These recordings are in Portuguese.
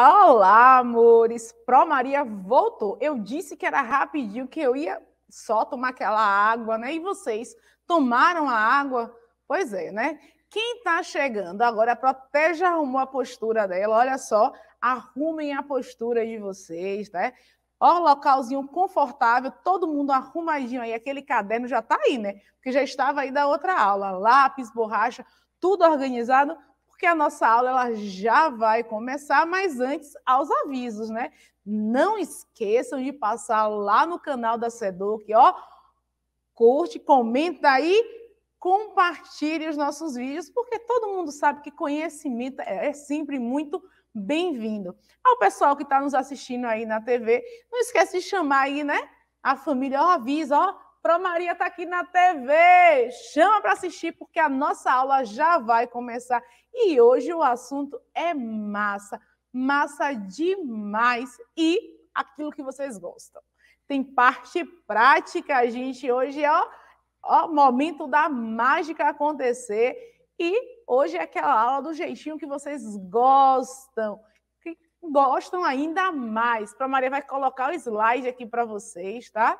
Olá, amores! Pro Maria voltou. Eu disse que era rapidinho, que eu ia só tomar aquela água, né? E vocês tomaram a água? Pois é, né? Quem está chegando agora, é a Proté já arrumou a postura dela. Olha só, arrumem a postura de vocês, né? Ó, localzinho confortável, todo mundo arrumadinho aí. Aquele caderno já está aí, né? Porque já estava aí da outra aula. Lápis, borracha, tudo organizado porque a nossa aula ela já vai começar, mas antes, aos avisos, né? Não esqueçam de passar lá no canal da SEDUC, ó, curte, comenta aí compartilhe os nossos vídeos, porque todo mundo sabe que conhecimento é, é sempre muito bem-vindo. Ao pessoal que está nos assistindo aí na TV, não esquece de chamar aí, né? A família, ó, avisa, ó, Pro Maria está aqui na TV. Chama para assistir, porque a nossa aula já vai começar. E hoje o assunto é massa. Massa demais e aquilo que vocês gostam. Tem parte prática, gente. Hoje é ó, ó, momento da mágica acontecer. E hoje é aquela aula do jeitinho que vocês gostam gostam ainda mais. Pro Maria vai colocar o slide aqui para vocês, tá?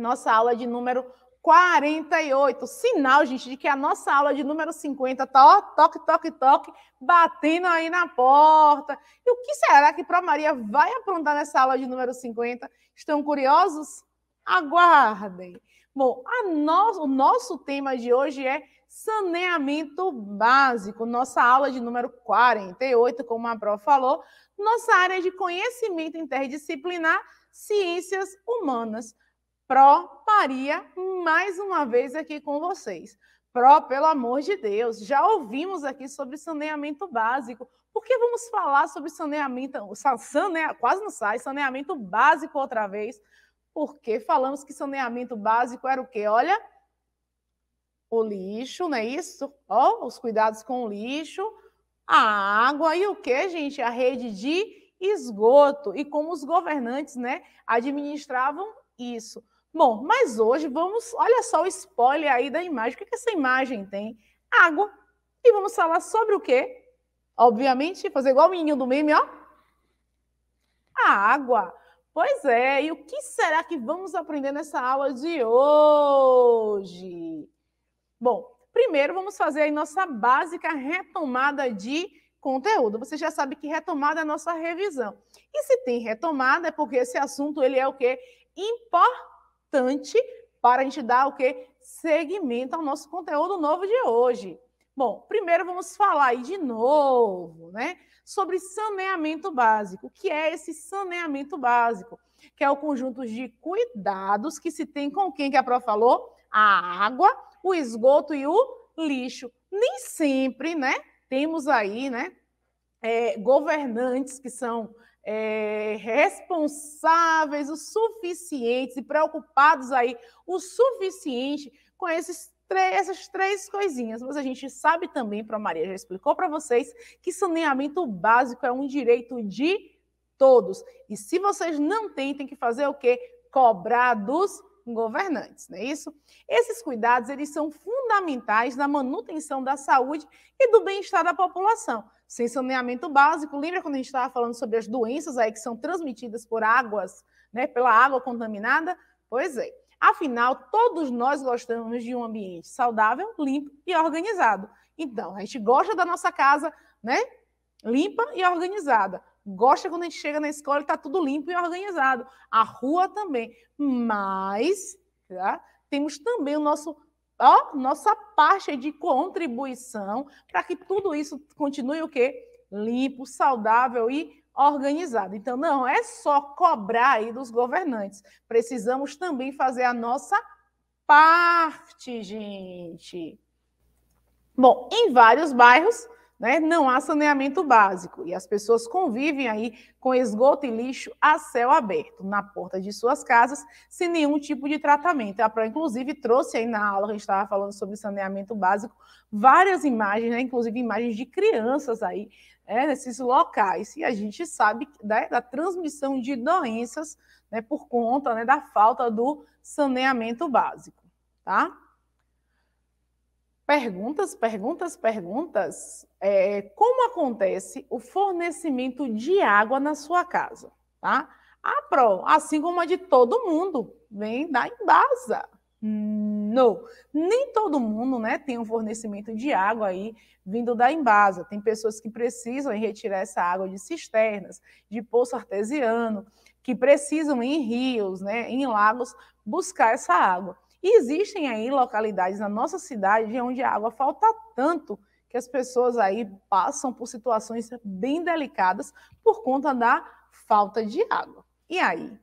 nossa aula de número 48. Sinal, gente, de que a nossa aula de número 50 tá, ó, toque, toque, toque, batendo aí na porta. E o que será que Pro Maria vai aprontar nessa aula de número 50? Estão curiosos? Aguardem. Bom, no... o nosso tema de hoje é saneamento básico. Nossa aula de número 48, como a Pro falou, nossa área de conhecimento interdisciplinar, ciências humanas pró Maria mais uma vez aqui com vocês. Pró, pelo amor de Deus, já ouvimos aqui sobre saneamento básico. Por que vamos falar sobre saneamento, sane, quase não sai, saneamento básico outra vez? Porque falamos que saneamento básico era o quê? Olha, o lixo, não é isso? Ó, oh, os cuidados com o lixo, a água e o que, gente? A rede de esgoto e como os governantes, né, administravam isso. Bom, mas hoje vamos, olha só o spoiler aí da imagem. O que, que essa imagem tem? Água. E vamos falar sobre o quê? Obviamente, fazer igual o menino do meme, ó. A água. Pois é, e o que será que vamos aprender nessa aula de hoje? Bom, primeiro vamos fazer a nossa básica retomada de conteúdo. Você já sabe que retomada é a nossa revisão. E se tem retomada é porque esse assunto ele é o quê? Importante importante para a gente dar o que? Segmento ao nosso conteúdo novo de hoje. Bom, primeiro vamos falar aí de novo, né? Sobre saneamento básico. O que é esse saneamento básico? Que é o conjunto de cuidados que se tem com quem que a Pro falou? A água, o esgoto e o lixo. Nem sempre, né? Temos aí, né? É, governantes que são é, responsáveis o suficiente e preocupados aí o suficiente com esses essas três coisinhas, mas a gente sabe também, para a Maria já explicou para vocês, que saneamento básico é um direito de todos. E se vocês não têm, tem que fazer o quê? Cobrar dos governantes, não é isso? Esses cuidados, eles são fundamentais na manutenção da saúde e do bem-estar da população sem saneamento básico. Lembra quando a gente estava falando sobre as doenças aí que são transmitidas por águas, né, pela água contaminada? Pois é. Afinal, todos nós gostamos de um ambiente saudável, limpo e organizado. Então, a gente gosta da nossa casa, né? Limpa e organizada. Gosta quando a gente chega na escola e está tudo limpo e organizado. A rua também. Mas tá? temos também o nosso ó, nossa parte de contribuição para que tudo isso continue o quê? Limpo, saudável e organizado. Então, não é só cobrar aí dos governantes. Precisamos também fazer a nossa parte, gente. Bom, em vários bairros, né? Não há saneamento básico e as pessoas convivem aí com esgoto e lixo a céu aberto, na porta de suas casas, sem nenhum tipo de tratamento. A Pro, inclusive, trouxe aí na aula, a gente estava falando sobre saneamento básico, várias imagens, né? inclusive imagens de crianças aí, né? nesses locais. E a gente sabe da, né, da transmissão de doenças né? por conta né, da falta do saneamento básico. Tá? perguntas, perguntas, perguntas. É, como acontece o fornecimento de água na sua casa? Tá? A Pro, assim como a de todo mundo, vem da Embasa. Não, nem todo mundo né, tem um fornecimento de água aí vindo da Embasa. Tem pessoas que precisam retirar essa água de cisternas, de poço artesiano, que precisam ir em rios, né, em lagos, buscar essa água. E existem aí localidades na nossa cidade onde a água falta tanto que as pessoas aí passam por situações bem delicadas por conta da falta de água. E aí,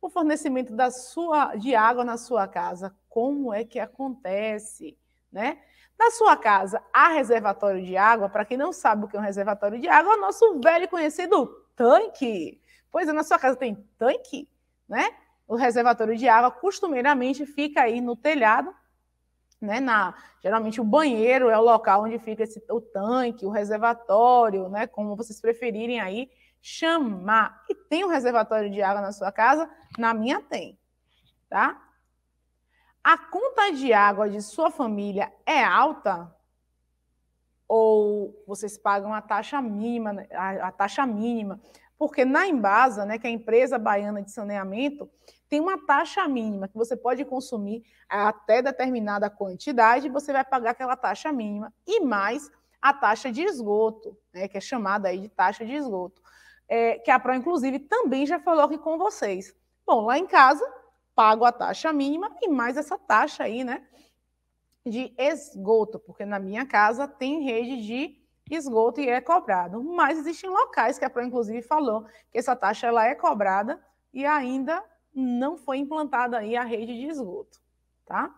o fornecimento da sua de água na sua casa, como é que acontece, né? Na sua casa há reservatório de água? Para quem não sabe o que é um reservatório de água, é o nosso velho conhecido tanque. Pois é, na sua casa tem tanque, né? o reservatório de água costumeiramente fica aí no telhado, né? Na, geralmente o banheiro é o local onde fica esse, o tanque, o reservatório, né? Como vocês preferirem aí chamar. E tem um reservatório de água na sua casa? Na minha tem, tá? A conta de água de sua família é alta? Ou vocês pagam a taxa mínima, a, a taxa mínima? Porque na Embasa, né, que é a empresa baiana de saneamento, tem uma taxa mínima que você pode consumir até determinada quantidade, você vai pagar aquela taxa mínima e mais a taxa de esgoto, né, que é chamada aí de taxa de esgoto, é, que a Pro, inclusive, também já falou aqui com vocês. Bom, lá em casa, pago a taxa mínima e mais essa taxa aí, né, de esgoto, porque na minha casa tem rede de esgoto e é cobrado. Mas existem locais que a Pro, inclusive, falou que essa taxa ela é cobrada e ainda não foi implantada aí a rede de esgoto, tá?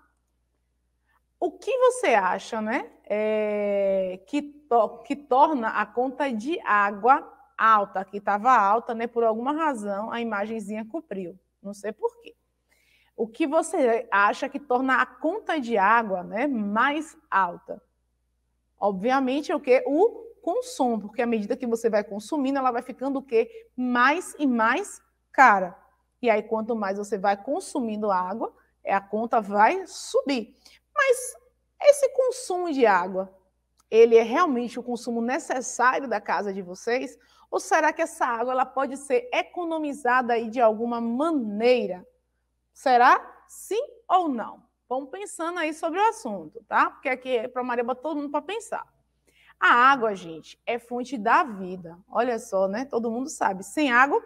O que você acha, né, é, que, to que torna a conta de água alta, que estava alta, né, por alguma razão a imagenzinha cobriu, não sei por quê. O que você acha que torna a conta de água, né, mais alta? Obviamente, é o que? O consumo, porque à medida que você vai consumindo, ela vai ficando o quê? Mais e mais cara. E aí, quanto mais você vai consumindo água, é, a conta vai subir. Mas esse consumo de água, ele é realmente o consumo necessário da casa de vocês? Ou será que essa água ela pode ser economizada aí de alguma maneira? Será sim ou não? Vamos pensando aí sobre o assunto, tá? Porque aqui é para Maria todo mundo para pensar. A água, gente, é fonte da vida. Olha só, né? Todo mundo sabe. Sem água,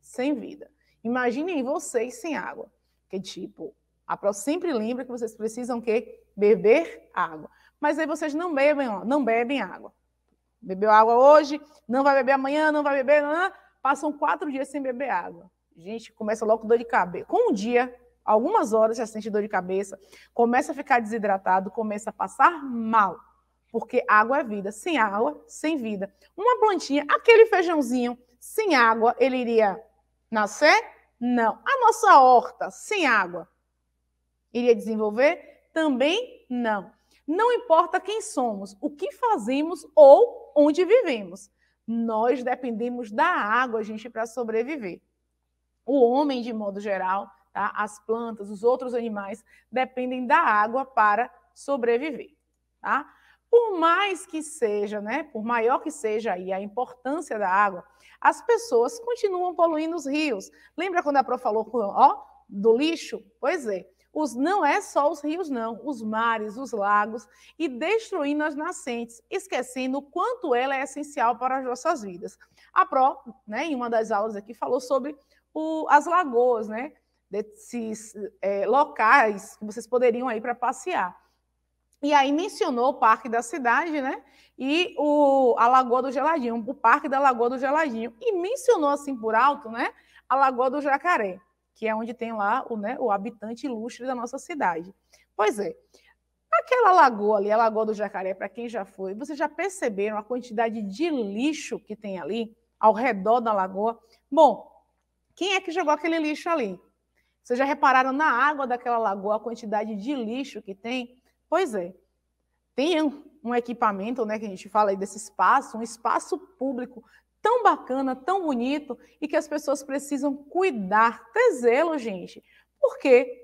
sem vida. Imaginem vocês sem água. Que tipo, a Pro sempre lembra que vocês precisam que beber água. Mas aí vocês não bebem, ó, não bebem água. Bebeu água hoje, não vai beber amanhã, não vai beber, não, não. passam quatro dias sem beber água. Gente, começa logo com dor de cabeça. Com um dia algumas horas já sente dor de cabeça, começa a ficar desidratado, começa a passar mal. Porque água é vida. Sem água, sem vida. Uma plantinha, aquele feijãozinho, sem água, ele iria nascer? Não. A nossa horta, sem água, iria desenvolver? Também não. Não importa quem somos, o que fazemos ou onde vivemos. Nós dependemos da água, gente, para sobreviver. O homem, de modo geral, Tá? As plantas, os outros animais dependem da água para sobreviver. Tá? Por mais que seja, né, por maior que seja aí a importância da água, as pessoas continuam poluindo os rios. Lembra quando a Pro falou ó, do lixo? Pois é. Os, não é só os rios, não, os mares, os lagos, e destruindo as nascentes, esquecendo o quanto ela é essencial para as nossas vidas. A Pro, né, em uma das aulas aqui, falou sobre o, as lagoas, né? desses é, locais que vocês poderiam ir para passear. E aí mencionou o Parque da Cidade, né? E o, a Lagoa do Geladinho, o Parque da Lagoa do Geladinho. E mencionou assim por alto, né? A Lagoa do Jacaré, que é onde tem lá o, né, o habitante ilustre da nossa cidade. Pois é. Aquela lagoa ali, a Lagoa do Jacaré, para quem já foi, vocês já perceberam a quantidade de lixo que tem ali, ao redor da lagoa? Bom, quem é que jogou aquele lixo ali? Vocês já repararam na água daquela lagoa a quantidade de lixo que tem? Pois é. Tem um equipamento, né, que a gente fala aí desse espaço, um espaço público tão bacana, tão bonito e que as pessoas precisam cuidar, ter zelo, gente. Porque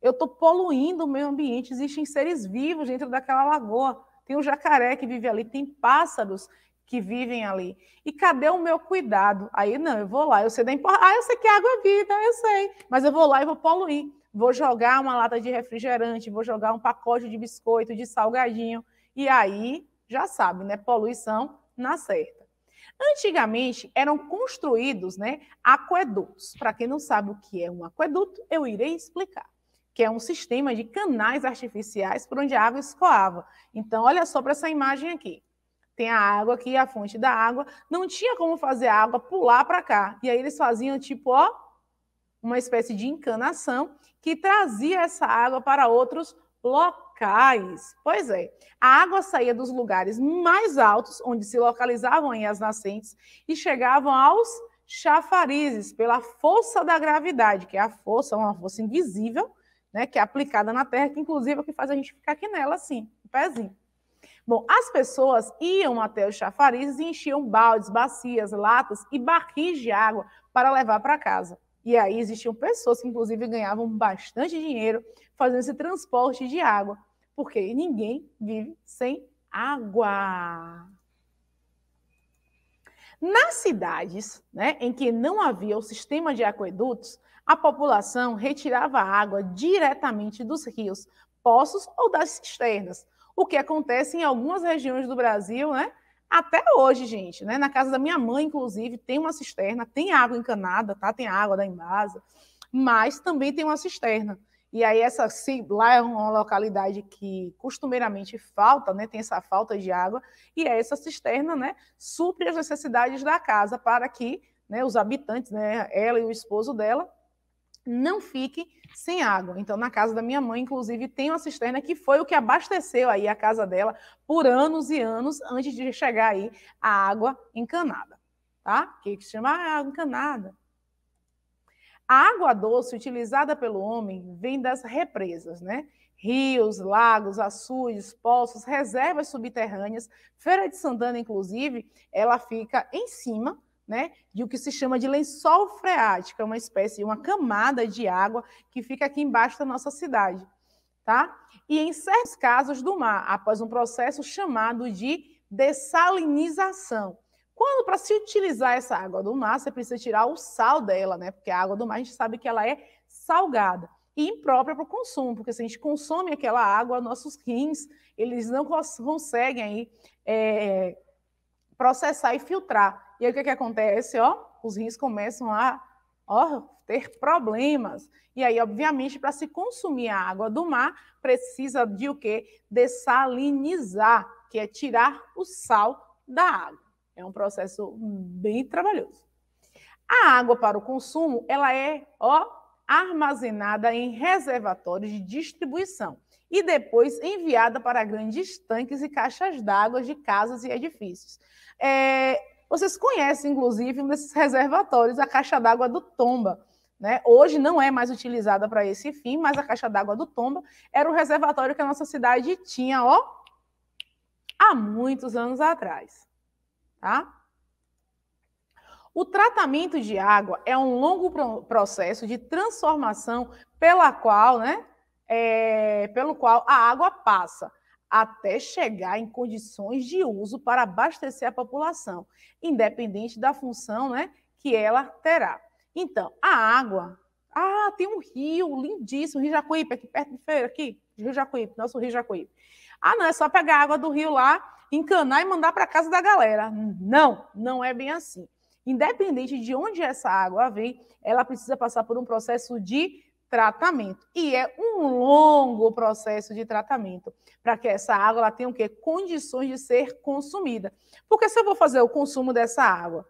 eu estou poluindo o meio ambiente, existem seres vivos dentro daquela lagoa. Tem um jacaré que vive ali, tem pássaros que vivem ali. E cadê o meu cuidado? Aí não, eu vou lá, eu sei da importância. Ah, eu sei que é água é vida, eu sei, mas eu vou lá e vou poluir. Vou jogar uma lata de refrigerante, vou jogar um pacote de biscoito, de salgadinho. E aí, já sabe, né? Poluição na certa. Antigamente eram construídos né, aquedutos. Para quem não sabe o que é um aqueduto, eu irei explicar que é um sistema de canais artificiais por onde a água escoava. Então, olha só para essa imagem aqui tem a água aqui, a fonte da água. Não tinha como fazer a água pular para cá. E aí eles faziam tipo, ó, uma espécie de encanação que trazia essa água para outros locais. Pois é, a água saía dos lugares mais altos, onde se localizavam as nascentes, e chegavam aos chafarizes pela força da gravidade, que é a força, uma força invisível, né, que é aplicada na Terra, que inclusive é o que faz a gente ficar aqui nela assim, o pezinho. Bom, as pessoas iam até os chafarizes e enchiam baldes, bacias, latas e barris de água para levar para casa. E aí existiam pessoas que, inclusive, ganhavam bastante dinheiro fazendo esse transporte de água, porque ninguém vive sem água. Nas cidades né, em que não havia o sistema de aquedutos, a população retirava água diretamente dos rios, poços ou das cisternas, o que acontece em algumas regiões do Brasil, né? Até hoje, gente, né? Na casa da minha mãe, inclusive, tem uma cisterna, tem água encanada, tá? Tem água da Embasa, mas também tem uma cisterna. E aí essa se, lá é uma localidade que costumeiramente falta, né? Tem essa falta de água e é essa cisterna, né? Supre as necessidades da casa para que, né? Os habitantes, né? Ela e o esposo dela não fiquem sem água. Então, na casa da minha mãe, inclusive, tem uma cisterna que foi o que abasteceu aí a casa dela por anos e anos antes de chegar aí a água encanada, tá? Que se chama água encanada. A água doce utilizada pelo homem vem das represas, né? rios, lagos, açudes, poços, reservas subterrâneas. Feira de Santana, inclusive, ela fica em cima né, de o que se chama de lençol freático, é uma espécie, uma camada de água que fica aqui embaixo da nossa cidade, tá? E em certos casos do mar, após um processo chamado de dessalinização. Quando para se utilizar essa água do mar, você precisa tirar o sal dela, né? Porque a água do mar a gente sabe que ela é salgada e imprópria para o consumo, porque se a gente consome aquela água, nossos rins eles não conseguem aí é, processar e filtrar. E aí o que, é que acontece? Ó, os rins começam a ó, ter problemas. E aí, obviamente, para se consumir a água do mar, precisa de o quê? Dessalinizar, que é tirar o sal da água. É um processo bem trabalhoso. A água para o consumo, ela é, ó, armazenada em reservatórios de distribuição e depois enviada para grandes tanques e caixas d'água de casas e edifícios. É, vocês conhecem, inclusive, um desses reservatórios, a caixa d'água do Tomba. Né? Hoje não é mais utilizada para esse fim, mas a caixa d'água do Tomba era um reservatório que a nossa cidade tinha ó, há muitos anos atrás. Tá? O tratamento de água é um longo processo de transformação pela qual, né, é, pelo qual a água passa até chegar em condições de uso para abastecer a população, independente da função né, que ela terá. Então, a água. Ah, tem um rio lindíssimo, o Rio Jacuípe, aqui perto de feira, aqui, Rio Jacuípe, nosso Rio Jacuípe. Ah, não, é só pegar a água do rio lá, encanar e mandar para casa da galera. Não, não é bem assim. Independente de onde essa água vem, ela precisa passar por um processo de tratamento. E é um longo processo de tratamento para que essa água ela tenha o quê? condições de ser consumida. Porque se eu vou fazer o consumo dessa água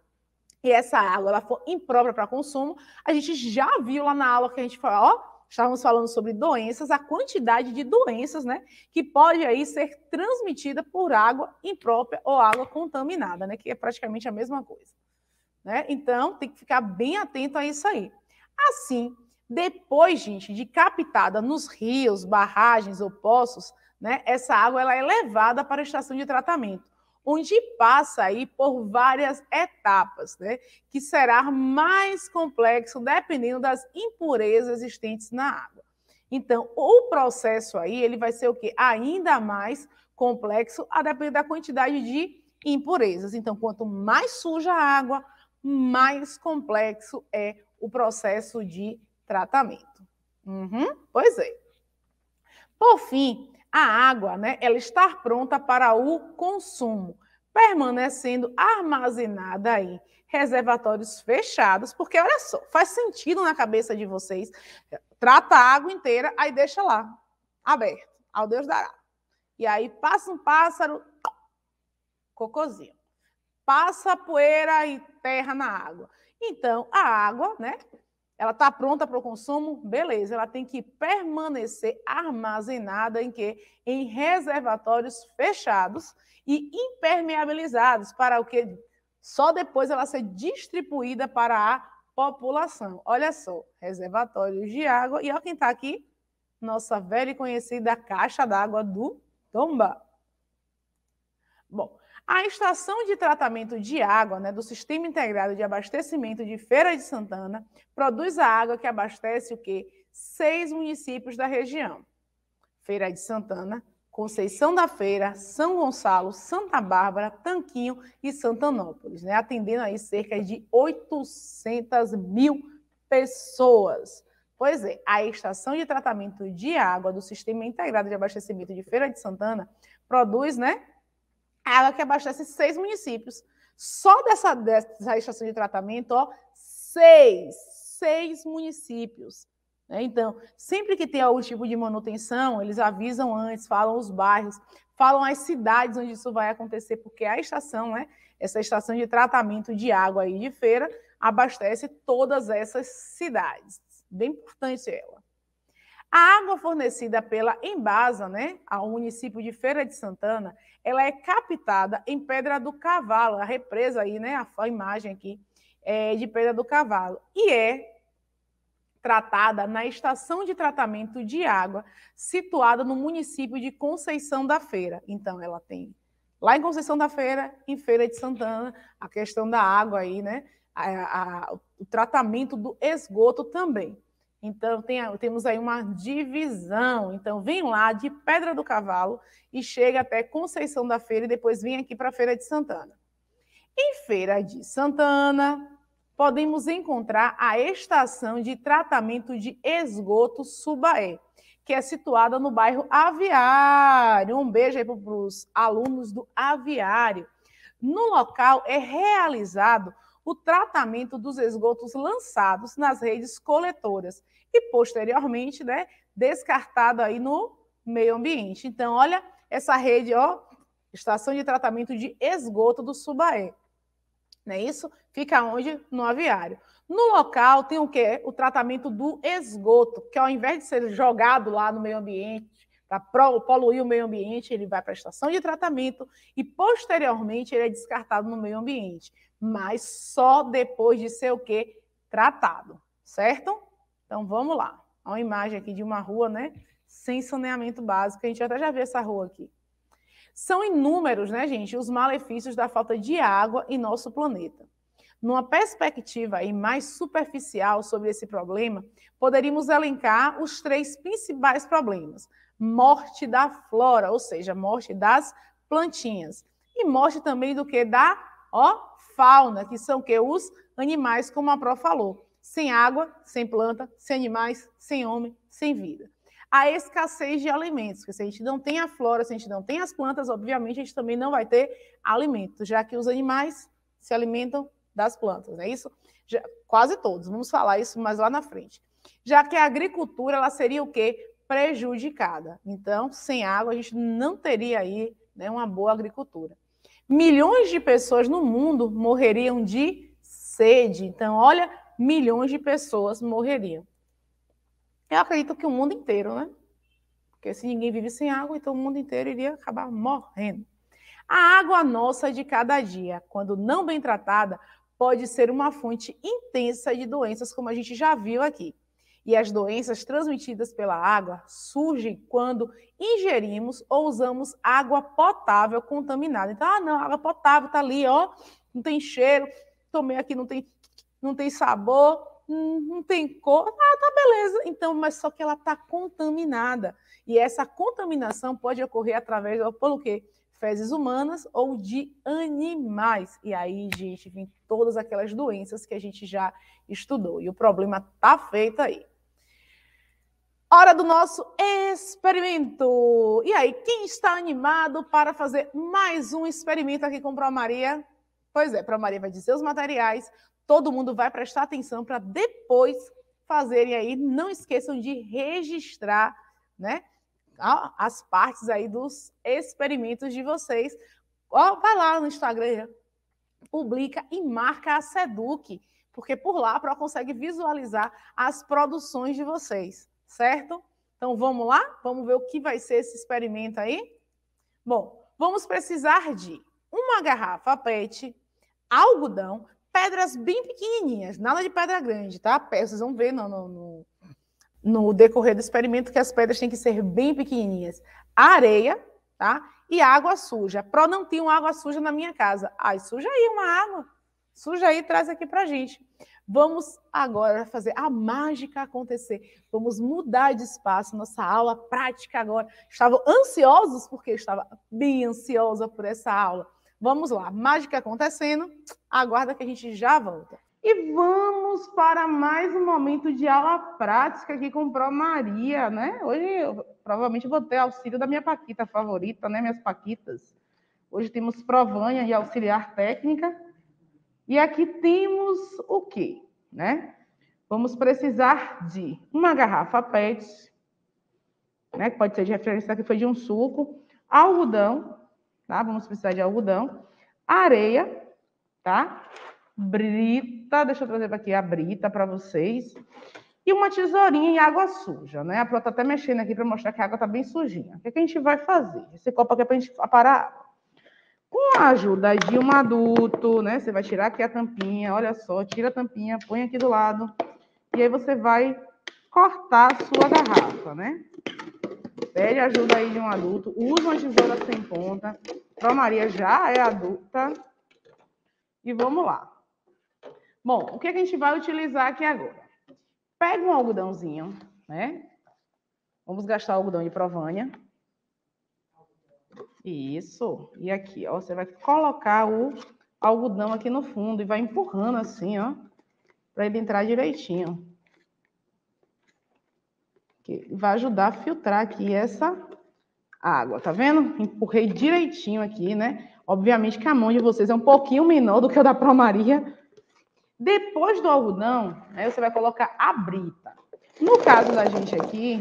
e essa água ela for imprópria para consumo, a gente já viu lá na aula que a gente falou, ó, estávamos falando sobre doenças, a quantidade de doenças, né, que pode aí ser transmitida por água imprópria ou água contaminada, né, que é praticamente a mesma coisa, né? Então, tem que ficar bem atento a isso aí. Assim, depois, gente, de captada nos rios, barragens ou poços, né, essa água ela é levada para a estação de tratamento, onde passa aí por várias etapas, né, que será mais complexo dependendo das impurezas existentes na água. Então, o processo aí ele vai ser o que ainda mais complexo a depender da quantidade de impurezas. Então, quanto mais suja a água, mais complexo é o processo de tratamento. Uhum, pois é. Por fim, a água, né, ela estar pronta para o consumo, permanecendo armazenada aí, reservatórios fechados, porque olha só, faz sentido na cabeça de vocês, eh, trata a água inteira, aí deixa lá, aberto, ao Deus dará. E aí passa um pássaro, cocozinho. Passa poeira e terra na água. Então, a água, né, ela está pronta para o consumo, beleza, ela tem que permanecer armazenada em que em reservatórios fechados e impermeabilizados para o que só depois ela ser distribuída para a população. Olha só, reservatórios de água e olha quem está aqui, nossa velha e conhecida caixa d'água do Tomba. Bom, a estação de tratamento de água né, do Sistema Integrado de Abastecimento de Feira de Santana produz a água que abastece o quê? Seis municípios da região. Feira de Santana, Conceição da Feira, São Gonçalo, Santa Bárbara, Tanquinho e Santanópolis, né, atendendo aí cerca de 800 mil pessoas. Pois é, a estação de tratamento de água do Sistema Integrado de Abastecimento de Feira de Santana produz, né, água que abastece seis municípios. Só dessa, dessa estação de tratamento, ó, seis, seis municípios. Né? Então, sempre que tem algum tipo de manutenção, eles avisam antes, falam os bairros, falam as cidades onde isso vai acontecer, porque a estação, né, essa estação de tratamento de água aí de feira, abastece todas essas cidades. Bem importante ela. A água fornecida pela Embasa, né, ao município de Feira de Santana, ela é captada em Pedra do Cavalo, a represa aí, né, a, a imagem aqui é de Pedra do Cavalo, e é tratada na estação de tratamento de água situada no município de Conceição da Feira. Então, ela tem lá em Conceição da Feira, em Feira de Santana, a questão da água aí, né, a, a, o tratamento do esgoto também. Então, tem, temos aí uma divisão. Então, vem lá de Pedra do Cavalo e chega até Conceição da Feira e depois vem aqui para a Feira de Santana. Em Feira de Santana, podemos encontrar a estação de tratamento de esgoto Subaé, que é situada no bairro Aviário. Um beijo aí para os alunos do Aviário. No local é realizado o tratamento dos esgotos lançados nas redes coletoras e, posteriormente, né, descartado aí no meio ambiente. Então, olha essa rede, ó, estação de tratamento de esgoto do Subaé. Não é isso? Fica onde? No aviário. No local tem o quê? O tratamento do esgoto, que ao invés de ser jogado lá no meio ambiente, para poluir o meio ambiente, ele vai para a estação de tratamento e posteriormente ele é descartado no meio ambiente mas só depois de ser o quê? Tratado, certo? Então vamos lá. Há uma imagem aqui de uma rua, né? Sem saneamento básico. A gente até já viu essa rua aqui. São inúmeros, né, gente, os malefícios da falta de água em nosso planeta. Numa perspectiva aí mais superficial sobre esse problema, poderíamos elencar os três principais problemas: morte da flora, ou seja, morte das plantinhas, e morte também do que da ó, fauna, que são que os animais, como a Pró falou. Sem água, sem planta, sem animais, sem homem, sem vida. A escassez de alimentos, porque se a gente não tem a flora, se a gente não tem as plantas, obviamente a gente também não vai ter alimento, já que os animais se alimentam das plantas, é isso? Já, quase todos, vamos falar isso mais lá na frente. Já que a agricultura, ela seria o quê? Prejudicada. Então, sem água, a gente não teria aí né, uma boa agricultura. Milhões de pessoas no mundo morreriam de sede. Então, olha, milhões de pessoas morreriam. Eu acredito que o mundo inteiro, né? Porque se ninguém vive sem água, então o mundo inteiro iria acabar morrendo. A água nossa de cada dia, quando não bem tratada, pode ser uma fonte intensa de doenças, como a gente já viu aqui. E as doenças transmitidas pela água surgem quando ingerimos ou usamos água potável contaminada. Então, ah, não, água potável está ali, ó, não tem cheiro, tomei aqui, não tem, não tem sabor, hum, não tem cor, ah, tá beleza. Então, mas só que ela está contaminada. E essa contaminação pode ocorrer através, pelo quê? fezes humanas ou de animais. E aí, gente, vem todas aquelas doenças que a gente já estudou. E o problema tá feito aí. Hora do nosso experimento. E aí, quem está animado para fazer mais um experimento aqui com a Maria? Pois é, a Maria vai dizer os materiais, todo mundo vai prestar atenção para depois fazerem aí. Não esqueçam de registrar, né? As partes aí dos experimentos de vocês. Ó, vai lá no Instagram, publica e marca a Seduc, porque por lá a Pro consegue visualizar as produções de vocês certo? Então vamos lá? Vamos ver o que vai ser esse experimento aí? Bom, vamos precisar de uma garrafa PET, algodão, pedras bem pequenininhas, nada de pedra grande, tá? Vocês vão ver no, no, no decorrer do experimento que as pedras têm que ser bem pequenininhas. Areia, tá? E água suja. Pro não tinha água suja na minha casa. Ai, suja aí uma água. Suja aí traz aqui para a gente. Vamos agora fazer a mágica acontecer. Vamos mudar de espaço, nossa aula prática agora. Estavam ansiosos, porque eu estava bem ansiosa por essa aula. Vamos lá, mágica acontecendo. Aguarda que a gente já volta. E vamos para mais um momento de aula prática aqui com Pro Maria, né? Hoje eu provavelmente vou ter auxílio da minha Paquita favorita, né? Minhas Paquitas. Hoje temos Provanha e auxiliar técnica. E aqui temos o quê? Né? Vamos precisar de uma garrafa PET, né, que pode ser de referência, que foi de um suco, algodão, tá? Vamos precisar de algodão, areia, tá? Brita, deixa eu trazer aqui a brita para vocês, e uma tesourinha em água suja, né? A Pro está até mexendo aqui para mostrar que a água está bem sujinha. O que, é que a gente vai fazer? Esse copo aqui é para a gente aparar com a ajuda de um adulto, né? Você vai tirar aqui a tampinha, olha só, tira a tampinha, põe aqui do lado. E aí você vai cortar a sua garrafa, né? Pede ajuda aí de um adulto, usa uma tesoura sem ponta. A Maria já é adulta. E vamos lá. Bom, o que, é que a gente vai utilizar aqui agora? Pega um algodãozinho, né? Vamos gastar o algodão de provânia. Isso. E aqui, ó, você vai colocar o algodão aqui no fundo e vai empurrando assim, ó, para ele entrar direitinho. Que vai ajudar a filtrar aqui essa água, tá vendo? Empurrei direitinho aqui, né? Obviamente que a mão de vocês é um pouquinho menor do que a da Promaria. Depois do algodão, aí você vai colocar a brita. No caso da gente aqui,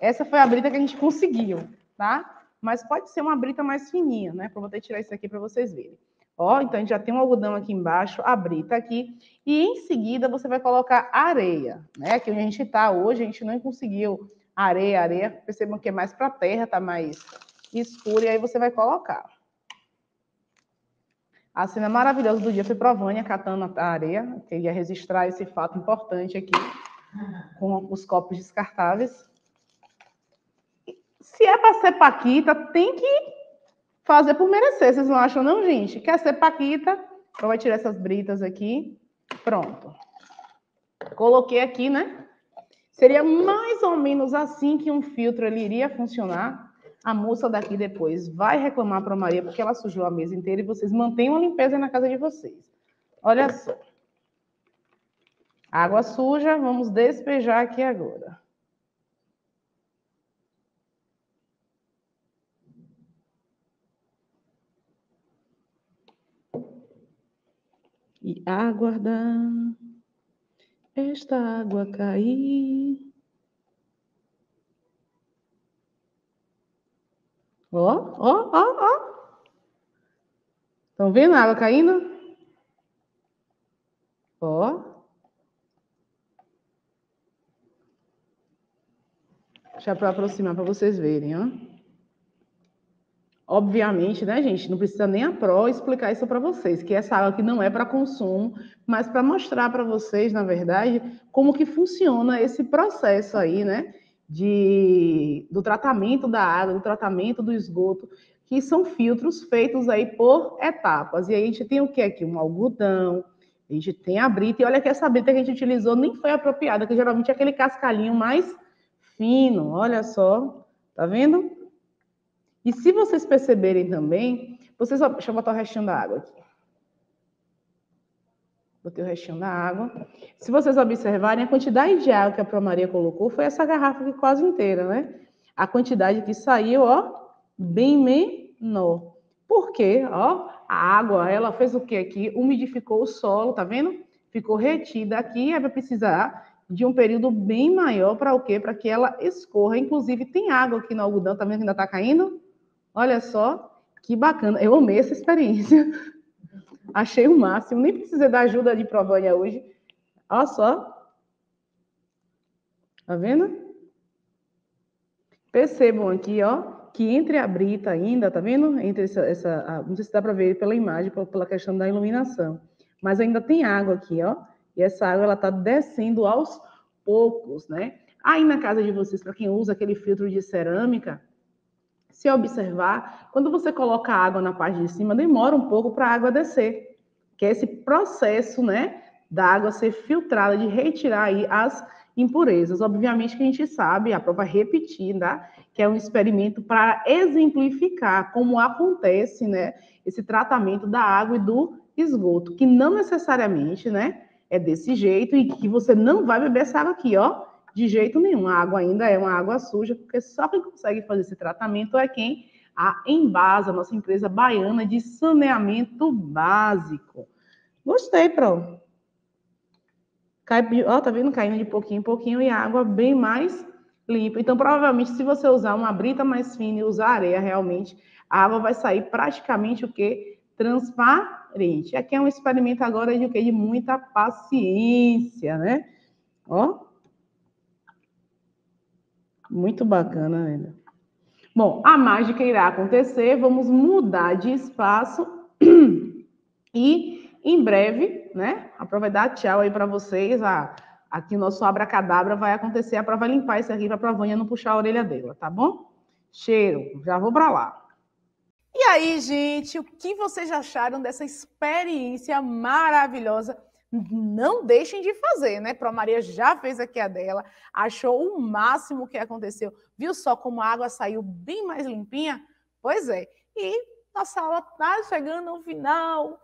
essa foi a brita que a gente conseguiu, tá? mas pode ser uma brita mais fininha, né? Vou até tirar isso aqui para vocês verem. Ó, então a gente já tem um algodão aqui embaixo, a brita aqui, e em seguida você vai colocar areia, né? Que onde a gente está hoje, a gente não conseguiu areia, areia, percebam que é mais para a terra, tá mais escuro, e aí você vai colocar. A cena maravilhosa do dia foi Provânia catando a areia, queria registrar esse fato importante aqui, com os copos descartáveis se é para ser Paquita, tem que fazer por merecer. Vocês não acham, não, gente? Quer ser Paquita? Então, vai tirar essas britas aqui. Pronto. Coloquei aqui, né? Seria mais ou menos assim que um filtro ele iria funcionar. A moça daqui depois vai reclamar para a Maria porque ela sujou a mesa inteira e vocês mantêm a limpeza na casa de vocês. Olha só. Água suja, vamos despejar aqui agora. e aguardar esta água cair. Ó, ó, ó, ó. Estão vendo a água caindo? Ó. Deixa eu aproximar para vocês verem, ó. Obviamente, né, gente? Não precisa nem a PRO explicar isso para vocês, que essa água aqui não é para consumo, mas para mostrar para vocês, na verdade, como que funciona esse processo aí, né? De, do tratamento da água, do tratamento do esgoto, que são filtros feitos aí por etapas. E aí a gente tem o que aqui? Um algodão, a gente tem a brita, e olha que essa brita que a gente utilizou nem foi apropriada, que geralmente é aquele cascalhinho mais fino, olha só, tá vendo? E se vocês perceberem também, vocês só, deixa eu botar o restinho da água aqui. Botei o restinho da água. Se vocês observarem, a quantidade de água que a Pro Maria colocou foi essa garrafa aqui quase inteira, né? A quantidade que saiu, ó, bem menor. Por quê? Ó, a água, ela fez o que aqui? Umidificou o solo, tá vendo? Ficou retida aqui, vai precisar de um período bem maior para o quê? Para que ela escorra. Inclusive, tem água aqui no algodão, tá vendo que ainda está caindo? Olha só que bacana. Eu amei essa experiência. Achei o máximo. Nem precisei da ajuda de Provanha hoje. Olha só. Tá vendo? Percebam aqui, ó, que entre a brita ainda, tá vendo? Entre essa, essa não sei se dá para ver pela imagem, pela questão da iluminação, mas ainda tem água aqui, ó. E essa água ela tá descendo aos poucos, né? Aí na casa de vocês, para quem usa aquele filtro de cerâmica, se observar, quando você coloca a água na parte de cima, demora um pouco para a água descer, que é esse processo, né, da água ser filtrada, de retirar aí as impurezas. Obviamente que a gente sabe, a prova repetida, que é um experimento para exemplificar como acontece, né, esse tratamento da água e do esgoto, que não necessariamente, né, é desse jeito e que você não vai beber essa água aqui, ó, de jeito nenhum. A água ainda é uma água suja, porque só quem consegue fazer esse tratamento é quem a Embasa, nossa empresa baiana de saneamento básico. Gostei, Pro. Cai, ó, tá vendo? Caindo de pouquinho em pouquinho e a água bem mais limpa. Então, provavelmente, se você usar uma brita mais fina e usar areia, realmente, a água vai sair praticamente o quê? Transparente. Aqui é um experimento agora de o quê? De muita paciência, né? Ó, muito bacana, ainda. Bom, a mágica irá acontecer, vamos mudar de espaço e em breve, né? A prova vai é dar tchau aí para vocês. A, aqui nosso abracadabra vai acontecer. A prova vai é limpar esse aqui para a Vânia não puxar a orelha dela, tá bom? Cheiro, já vou para lá. E aí, gente, o que vocês acharam dessa experiência maravilhosa? não deixem de fazer, né? Pro Maria já fez aqui a dela, achou o máximo que aconteceu. Viu só como a água saiu bem mais limpinha? Pois é. E nossa aula está chegando ao final.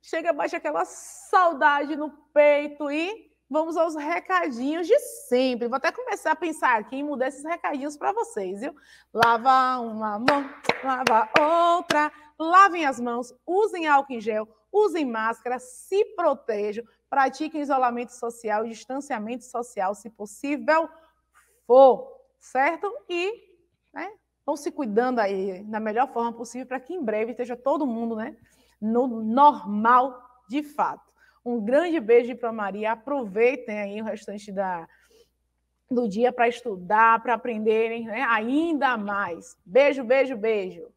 Chega abaixo aquela saudade no peito e vamos aos recadinhos de sempre. Vou até começar a pensar aqui em mudar esses recadinhos para vocês, viu? Lava uma mão, lava outra, lavem as mãos, usem álcool em gel, usem máscara, se protejam, pratiquem isolamento social e distanciamento social, se possível for, certo? E né, vão se cuidando aí da melhor forma possível para que em breve esteja todo mundo né, no normal de fato. Um grande beijo para Maria. Aproveitem aí o restante da, do dia para estudar, para aprenderem né, ainda mais. Beijo, beijo, beijo.